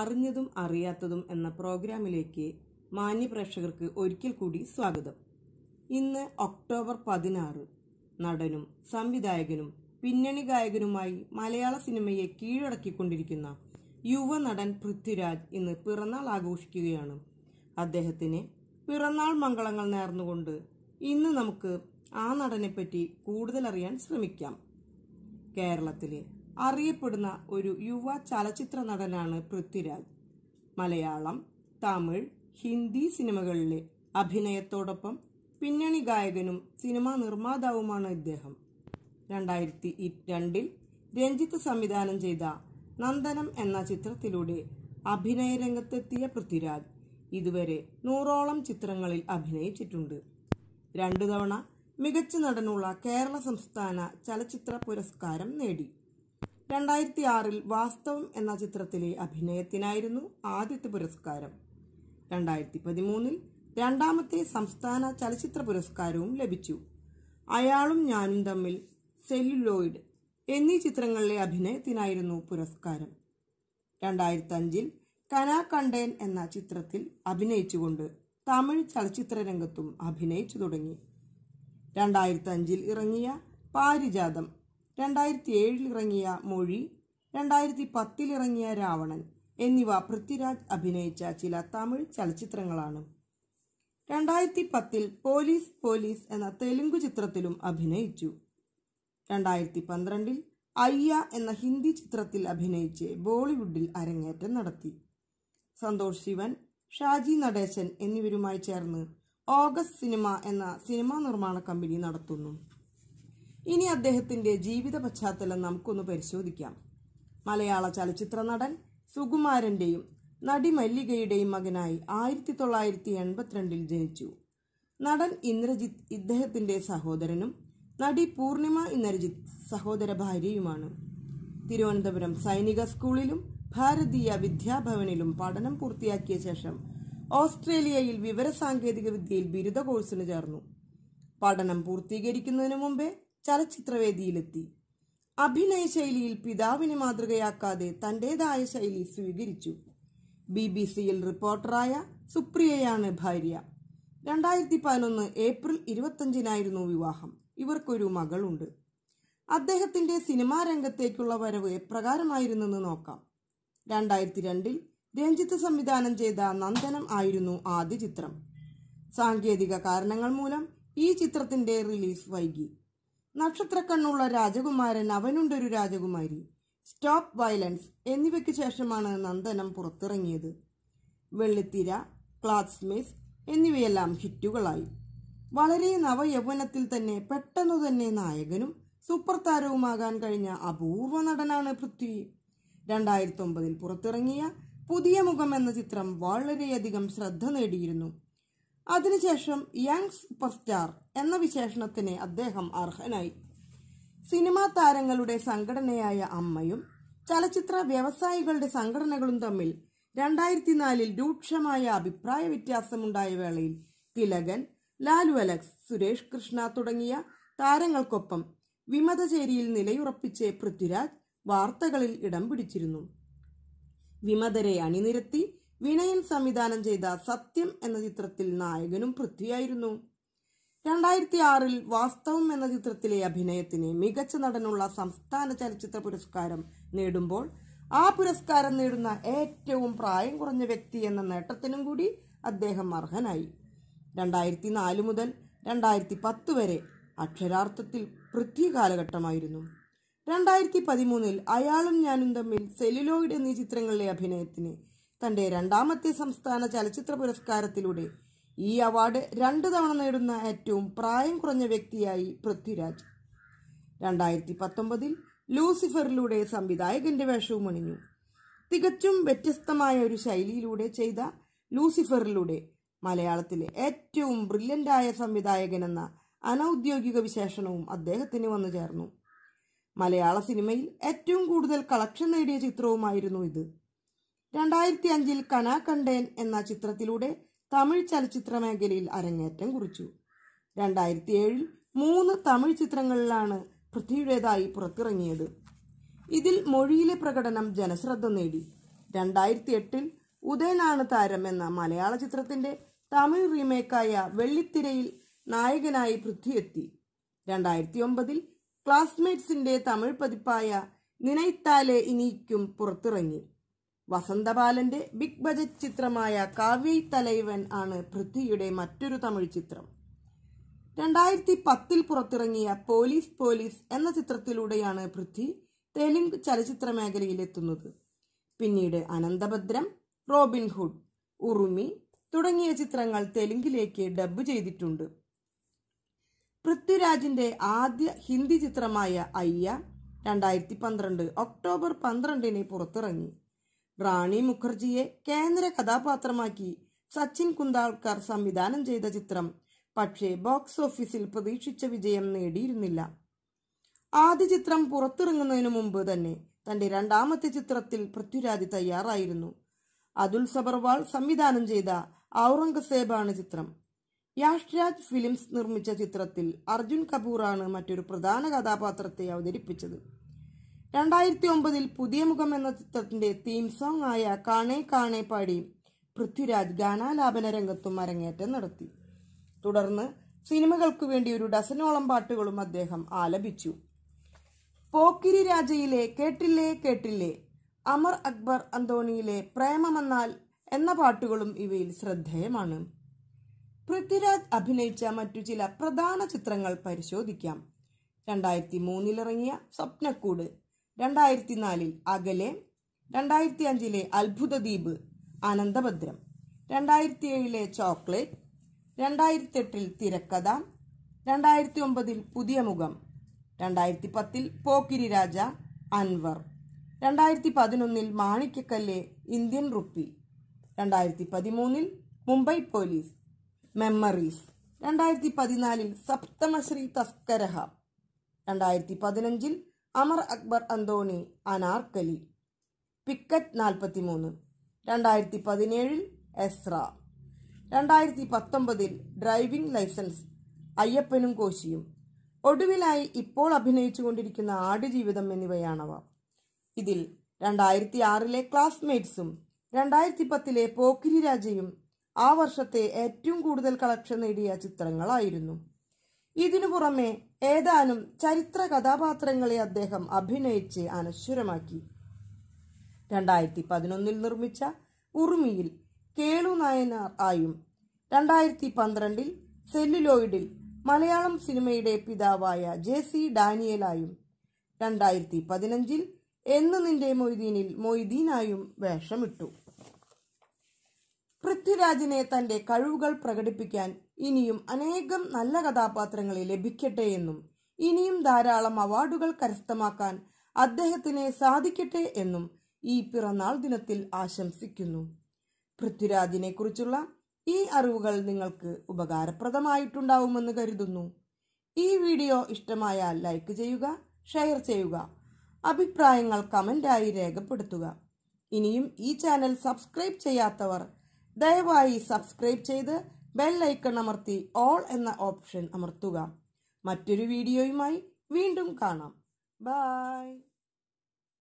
അറിഞ്ഞതും അറിയാത്തതും എന്ന പ്രോഗ്രാമിലേക്ക് മാന്യ പ്രേക്ഷകർക്ക് ഒരിക്കൽ കൂടി സ്വാഗതം ഇന്ന് ഒക്ടോബർ പതിനാറ് നടനും സംവിധായകനും പിന്നണി ഗായകനുമായി മലയാള സിനിമയെ കീഴടക്കിക്കൊണ്ടിരിക്കുന്ന യുവ നടൻ പൃഥ്വിരാജ് ഇന്ന് പിറന്നാൾ ആഘോഷിക്കുകയാണ് അദ്ദേഹത്തിന് പിറന്നാൾ മംഗളങ്ങൾ നേർന്നുകൊണ്ട് ഇന്ന് നമുക്ക് ആ നടനെപ്പറ്റി കൂടുതലറിയാൻ ശ്രമിക്കാം കേരളത്തിലെ അറിയപ്പെടുന്ന ഒരു യുവ ചലച്ചിത്ര നടനാണ് പൃഥ്വിരാജ് മലയാളം തമിഴ് ഹിന്ദി സിനിമകളിലെ അഭിനയത്തോടൊപ്പം പിന്നണി ഗായകനും സിനിമാ നിർമ്മാതാവുമാണ് ഇദ്ദേഹം രണ്ടായിരത്തി രണ്ടിൽ രഞ്ജിത്ത് സംവിധാനം ചെയ്ത നന്ദനം എന്ന ചിത്രത്തിലൂടെ അഭിനയ രംഗത്തെത്തിയ പൃഥ്വിരാജ് ഇതുവരെ നൂറോളം ചിത്രങ്ങളിൽ അഭിനയിച്ചിട്ടുണ്ട് രണ്ടു തവണ മികച്ച നടനുള്ള കേരള സംസ്ഥാന ചലച്ചിത്ര പുരസ്കാരം നേടി രണ്ടായിരത്തി ആറിൽ വാസ്തവം എന്ന ചിത്രത്തിലെ അഭിനയത്തിനായിരുന്നു ആദ്യത്തെ പുരസ്കാരം രണ്ടായിരത്തി പതിമൂന്നിൽ രണ്ടാമത്തെ സംസ്ഥാന ചലച്ചിത്ര പുരസ്കാരവും ലഭിച്ചു അയാളും ഞാനും തമ്മിൽ സെല്ലുലോയിഡ് എന്നീ ചിത്രങ്ങളിലെ അഭിനയത്തിനായിരുന്നു പുരസ്കാരം രണ്ടായിരത്തി അഞ്ചിൽ കനാകണ്ടേൻ എന്ന ചിത്രത്തിൽ അഭിനയിച്ചുകൊണ്ട് തമിഴ് ചലച്ചിത്ര രംഗത്തും അഭിനയിച്ചു തുടങ്ങി രണ്ടായിരത്തി അഞ്ചിൽ ഇറങ്ങിയ പാരിജാതം രണ്ടായിരത്തി ഏഴിൽ ഇറങ്ങിയ മൊഴി രണ്ടായിരത്തി പത്തിലിറങ്ങിയ രാവണൻ എന്നിവ പൃഥ്വിരാജ് അഭിനയിച്ച ചില തമിഴ് ചലച്ചിത്രങ്ങളാണ് രണ്ടായിരത്തി പത്തിൽ പോലീസ് പോലീസ് എന്ന തെലുങ്ക് ചിത്രത്തിലും അഭിനയിച്ചു രണ്ടായിരത്തി പന്ത്രണ്ടിൽ അയ്യ എന്ന ഹിന്ദി ചിത്രത്തിൽ അഭിനയിച്ച് ബോളിവുഡിൽ അരങ്ങേറ്റം നടത്തി സന്തോഷ് ശിവൻ ഷാജി നടേശൻ എന്നിവരുമായി ചേർന്ന് ഓഗസ്റ്റ് സിനിമ എന്ന സിനിമാ നിർമ്മാണ കമ്പനി നടത്തുന്നു ഇനി അദ്ദേഹത്തിന്റെ ജീവിത പശ്ചാത്തലം നമുക്കൊന്ന് പരിശോധിക്കാം മലയാള ചലച്ചിത്ര നടൻ സുകുമാരന്റെയും നടി മല്ലികയുടെയും മകനായി ആയിരത്തി തൊള്ളായിരത്തി എൺപത്തിരണ്ടിൽ ജനിച്ചു നടൻ ഇന്ദ്രജിത്ത് ഇദ്ദേഹത്തിന്റെ സഹോദരനും നടി പൂർണിമ ഇന്ദ്രജിത്ത് സഹോദര ഭാര്യയുമാണ് തിരുവനന്തപുരം സൈനിക സ്കൂളിലും ഭാരതീയ വിദ്യാഭവനിലും പഠനം പൂർത്തിയാക്കിയ ശേഷം ഓസ്ട്രേലിയയിൽ വിവരസാങ്കേതിക വിദ്യയിൽ ബിരുദ കോഴ്സിന് ചേർന്നു പഠനം പൂർത്തീകരിക്കുന്നതിന് മുമ്പേ ചലച്ചിത്രവേദിയിലെത്തി അഭിനയ ശൈലിയിൽ പിതാവിനെ മാതൃകയാക്കാതെ തൻ്റെതായ ശൈലി സ്വീകരിച്ചു ബി ബി സിയിൽ റിപ്പോർട്ടറായ സുപ്രിയയാണ് ഭാര്യ രണ്ടായിരത്തി പതിനൊന്ന് ഏപ്രിൽ ഇരുപത്തഞ്ചിനായിരുന്നു വിവാഹം ഇവർക്കൊരു മകളുണ്ട് അദ്ദേഹത്തിന്റെ സിനിമാ രംഗത്തേക്കുള്ള വരവ് എപ്രകാരമായിരുന്നെന്ന് നോക്കാം രണ്ടായിരത്തി രണ്ടിൽ രഞ്ജിത്ത് സംവിധാനം ചെയ്ത നന്ദനം ആയിരുന്നു ആദ്യ ചിത്രം സാങ്കേതിക കാരണങ്ങൾ മൂലം ഈ ചിത്രത്തിന്റെ റിലീസ് വൈകി നക്ഷത്രക്കണ്ണുള്ള രാജകുമാരൻ അവനുണ്ടൊരു രാജകുമാരി സ്റ്റോപ്പ് വയലൻസ് എന്നിവയ്ക്ക് ശേഷമാണ് നന്ദനം പുറത്തിറങ്ങിയത് വെള്ളിത്തിര ക്ലാസ്മേറ്റ്സ് എന്നിവയെല്ലാം ഹിറ്റുകളായി വളരെ നവയൗവനത്തിൽ തന്നെ പെട്ടെന്നു തന്നെ നായകനും സൂപ്പർ താരവുമാകാൻ കഴിഞ്ഞ അപൂർവ നടനാണ് പൃഥ്വി രണ്ടായിരത്തി ഒമ്പതിൽ പുറത്തിറങ്ങിയ പുതിയ മുഖം എന്ന ചിത്രം വളരെയധികം ശ്രദ്ധ നേടിയിരുന്നു അതിനുശേഷം യങ്സ് സൂപ്പർ സ്റ്റാർ എന്ന വിശേഷണത്തിന് അദ്ദേഹം അർഹനായി സിനിമാ താരങ്ങളുടെ സംഘടനയായ അമ്മയും ചലച്ചിത്ര വ്യവസായികളുടെ സംഘടനകളും തമ്മിൽ രണ്ടായിരത്തി നാലിൽ രൂക്ഷമായ അഭിപ്രായ വ്യത്യാസമുണ്ടായ വേളയിൽ തിലകൻ ലാലു അലക്സ് സുരേഷ് കൃഷ്ണ തുടങ്ങിയ താരങ്ങൾക്കൊപ്പം വിമതചേരിയിൽ നിലയുറപ്പിച്ച് പൃഥ്വിരാജ് വാർത്തകളിൽ ഇടം പിടിച്ചിരുന്നു വിമതരെ അണിനിരത്തി വിനയൻ സംവിധാനം ചെയ്ത സത്യം എന്ന ചിത്രത്തിൽ നായകനും പൃഥ്വിയായിരുന്നു രണ്ടായിരത്തി ആറിൽ വാസ്തവം എന്ന ചിത്രത്തിലെ അഭിനയത്തിന് മികച്ച നടനുള്ള സംസ്ഥാന ചലച്ചിത്ര പുരസ്കാരം നേടുമ്പോൾ ആ പുരസ്കാരം നേടുന്ന ഏറ്റവും പ്രായം കുറഞ്ഞ വ്യക്തി എന്ന നേട്ടത്തിനും കൂടി അദ്ദേഹം അർഹനായി രണ്ടായിരത്തി നാല് മുതൽ രണ്ടായിരത്തി പത്ത് വരെ അക്ഷരാർത്ഥത്തിൽ പൃഥ്വി കാലഘട്ടമായിരുന്നു രണ്ടായിരത്തി പതിമൂന്നിൽ അയാളും ഞാനും തമ്മിൽ സെല്ലുലോയിഡ് എന്നീ ചിത്രങ്ങളിലെ അഭിനയത്തിന് തന്റെ രണ്ടാമത്തെ സംസ്ഥാന ചലച്ചിത്ര പുരസ്കാരത്തിലൂടെ ഈ അവാർഡ് രണ്ടു തവണ നേടുന്ന ഏറ്റവും പ്രായം കുറഞ്ഞ വ്യക്തിയായി പൃഥ്വിരാജ് രണ്ടായിരത്തി പത്തൊമ്പതിൽ ലൂസിഫറിലൂടെ സംവിധായകന്റെ വേഷവും അണിഞ്ഞു തികച്ചും വ്യത്യസ്തമായ ഒരു ശൈലിയിലൂടെ ചെയ്ത ലൂസിഫറിലൂടെ മലയാളത്തിലെ ഏറ്റവും ബ്രില്യൻ്റായ സംവിധായകൻ എന്ന അനൗദ്യോഗിക വിശേഷണവും അദ്ദേഹത്തിന് വന്നു ചേർന്നു മലയാള സിനിമയിൽ ഏറ്റവും കൂടുതൽ കളക്ഷൻ നേടിയ ചിത്രവുമായിരുന്നു ഇത് രണ്ടായിരത്തി അഞ്ചിൽ കനാ കണ്ടേൻ എന്ന ചിത്രത്തിലൂടെ തമിഴ് ചലച്ചിത്ര മേഖലയിൽ അരങ്ങേറ്റം കുറിച്ചു രണ്ടായിരത്തി ഏഴിൽ മൂന്ന് തമിഴ് ചിത്രങ്ങളിലാണ് പൃഥ്വിയുടേതായി പുറത്തിറങ്ങിയത് ഇതിൽ മൊഴിയിലെ പ്രകടനം ജനശ്രദ്ധ നേടി രണ്ടായിരത്തി എട്ടിൽ ഉദയനാണ് താരം എന്ന മലയാള ചിത്രത്തിന്റെ തമിഴ് റീമേക്കായ വെള്ളിത്തിരയിൽ നായകനായി പൃഥ്വി എത്തി രണ്ടായിരത്തി ഒമ്പതിൽ ക്ലാസ്മേറ്റ്സിന്റെ തമിഴ് പതിപ്പായ നിനൈത്താലെ ഇനിക്കും പുറത്തിറങ്ങി വസന്തപാലന്റെ ബിഗ് ബജറ്റ് ചിത്രമായ കാവ്യ തലൈവൻ ആണ് പൃഥ്വിയുടെ മറ്റൊരു തമിഴ് ചിത്രം രണ്ടായിരത്തി പത്തിൽ പുറത്തിറങ്ങിയ പോലീസ് പോലീസ് എന്ന ചിത്രത്തിലൂടെയാണ് പൃഥ്വി തെലുങ്ക് ചലച്ചിത്ര മേഖലയിലെത്തുന്നത് പിന്നീട് അനന്തഭദ്രം റോബിൻഹുഡ് ഉറുമി തുടങ്ങിയ ചിത്രങ്ങൾ തെലുങ്കിലേക്ക് ഡബ് ചെയ്തിട്ടുണ്ട് പൃഥ്വിരാജിന്റെ ആദ്യ ഹിന്ദി ചിത്രമായ അയ്യ രണ്ടായിരത്തി പന്ത്രണ്ട് ഒക്ടോബർ പന്ത്രണ്ടിന് പുറത്തിറങ്ങി റാണി മുഖർജിയെ കേന്ദ്ര കഥാപാത്രമാക്കി സച്ചിൻ കുന്താൾക്കർ സംവിധാനം ചെയ്ത ചിത്രം പക്ഷേ ബോക്സ് ഓഫീസിൽ പ്രതീക്ഷിച്ച വിജയം നേടിയിരുന്നില്ല ആദ്യ ചിത്രം പുറത്തിറങ്ങുന്നതിനു മുമ്പ് തന്നെ തന്റെ രണ്ടാമത്തെ ചിത്രത്തിൽ പൃഥ്വിരാജ് തയ്യാറായിരുന്നു അതുൽ സബർവാൾ സംവിധാനം ചെയ്ത ഔറംഗസേബാണ് ചിത്രം യാഷ്രാജ് ഫിലിംസ് നിർമ്മിച്ച ചിത്രത്തിൽ അർജുൻ കപൂറാണ് മറ്റൊരു പ്രധാന കഥാപാത്രത്തെ അവതരിപ്പിച്ചത് രണ്ടായിരത്തി ഒമ്പതിൽ പുതിയ മുഖം എന്ന ചിത്രത്തിന്റെ തീം സോങ് ആയ കാണേ കാണേ പാടി പൃഥ്വിരാജ് ഗാനാലാപന രംഗത്തും അരങ്ങേറ്റം നടത്തി തുടർന്ന് സിനിമകൾക്കു വേണ്ടി ഒരു ഡസനോളം പാട്ടുകളും അദ്ദേഹം ആലപിച്ചു പോക്കിരി രാജയിലെ കേട്ടില്ലേ കേട്ടില്ലേ അമർ അക്ബർ അന്തോണിയിലെ പ്രേമമെന്നാൽ എന്ന പാട്ടുകളും ഇവയിൽ ശ്രദ്ധേയമാണ് പൃഥ്വിരാജ് അഭിനയിച്ച മറ്റു ചില പ്രധാന ചിത്രങ്ങൾ പരിശോധിക്കാം രണ്ടായിരത്തി മൂന്നിലിറങ്ങിയ സ്വപ്നക്കൂട് രണ്ടായിരത്തി നാലിൽ അകലെ രണ്ടായിരത്തി അഞ്ചിലെ അത്ഭുതദ്വീപ് അനന്തഭദ്രം രണ്ടായിരത്തി ഏഴിലെ ചോക്ലേറ്റ് രണ്ടായിരത്തി എട്ടിൽ തിരക്കഥ രണ്ടായിരത്തി ഒമ്പതിൽ പുതിയ മുഖം രണ്ടായിരത്തി പത്തിൽ പോക്കിരി രാജ അൻവർ രണ്ടായിരത്തി പതിനൊന്നിൽ മാണിക്കക്കല്ല് ഇന്ത്യൻ റുപ്പി രണ്ടായിരത്തി പതിമൂന്നിൽ മുംബൈ പോലീസ് മെമ്മറീസ് രണ്ടായിരത്തി പതിനാലിൽ സപ്തമശ്രീ തസ്കരഹ രണ്ടായിരത്തി പതിനഞ്ചിൽ അമർ അക്ബർ അന്തോണി അനാർക്കലി പിക്കറ്റ് മൂന്ന് രണ്ടായിരത്തി പതിനേഴിൽ എസ്ര രണ്ടായിരത്തി പത്തൊമ്പതിൽ ഡ്രൈവിംഗ് ലൈസൻസ് അയ്യപ്പനും കോശിയും ഒടുവിലായി ഇപ്പോൾ അഭിനയിച്ചുകൊണ്ടിരിക്കുന്ന ആടുജീവിതം എന്നിവയാണവ ഇതിൽ രണ്ടായിരത്തി ആറിലെ ക്ലാസ്മേറ്റ്സും രണ്ടായിരത്തി പത്തിലെ പോക്കിരി രാജയും ആ വർഷത്തെ ഏറ്റവും കൂടുതൽ കളക്ഷൻ നേടിയ ചിത്രങ്ങളായിരുന്നു ഇതിനു പുറമെ ഏതാനും ചരിത്ര കഥാപാത്രങ്ങളെ അദ്ദേഹം അഭിനയിച്ച് അനശ്വരമാക്കി രണ്ടായിരത്തി പതിനൊന്നിൽ നിർമ്മിച്ച ഉറുമിയിൽ കേളു നായനാർ ആയും രണ്ടായിരത്തി പന്ത്രണ്ടിൽ സെല്ലുലോയിഡിൽ മലയാളം സിനിമയുടെ പിതാവായ ജെ സി ഡാനിയലായും രണ്ടായിരത്തി പതിനഞ്ചിൽ എന്ന് നിന്റെ മൊയ്തീനിൽ മൊയ്തീനായും വേഷമിട്ടു പൃഥ്വിരാജിനെ തന്റെ കഴിവുകൾ പ്രകടിപ്പിക്കാൻ ഇനിയും അനേകം നല്ല കഥാപാത്രങ്ങളെ ലഭിക്കട്ടെ എന്നും ഇനിയും ധാരാളം അവാർഡുകൾ കരസ്ഥമാക്കാൻ അദ്ദേഹത്തിന് സാധിക്കട്ടെ എന്നും ഈ പിറന്നാൾ ദിനത്തിൽ ആശംസിക്കുന്നു പൃഥ്വിരാജിനെ കുറിച്ചുള്ള ഈ അറിവുകൾ നിങ്ങൾക്ക് ഉപകാരപ്രദമായിട്ടുണ്ടാവുമെന്ന് കരുതുന്നു ഈ വീഡിയോ ഇഷ്ടമായാൽ ലൈക്ക് ചെയ്യുക ഷെയർ ചെയ്യുക അഭിപ്രായങ്ങൾ കമൻ്റായി രേഖപ്പെടുത്തുക ഇനിയും ഈ ചാനൽ സബ്സ്ക്രൈബ് ചെയ്യാത്തവർ ദയവായി സബ്സ്ക്രൈബ് ചെയ്ത് ബെൽ ഐക്കൺ അമർത്തി ഓൾ എന്ന ഓപ്ഷൻ അമർത്തുക മറ്റൊരു വീഡിയോയുമായി വീണ്ടും കാണാം ബൈ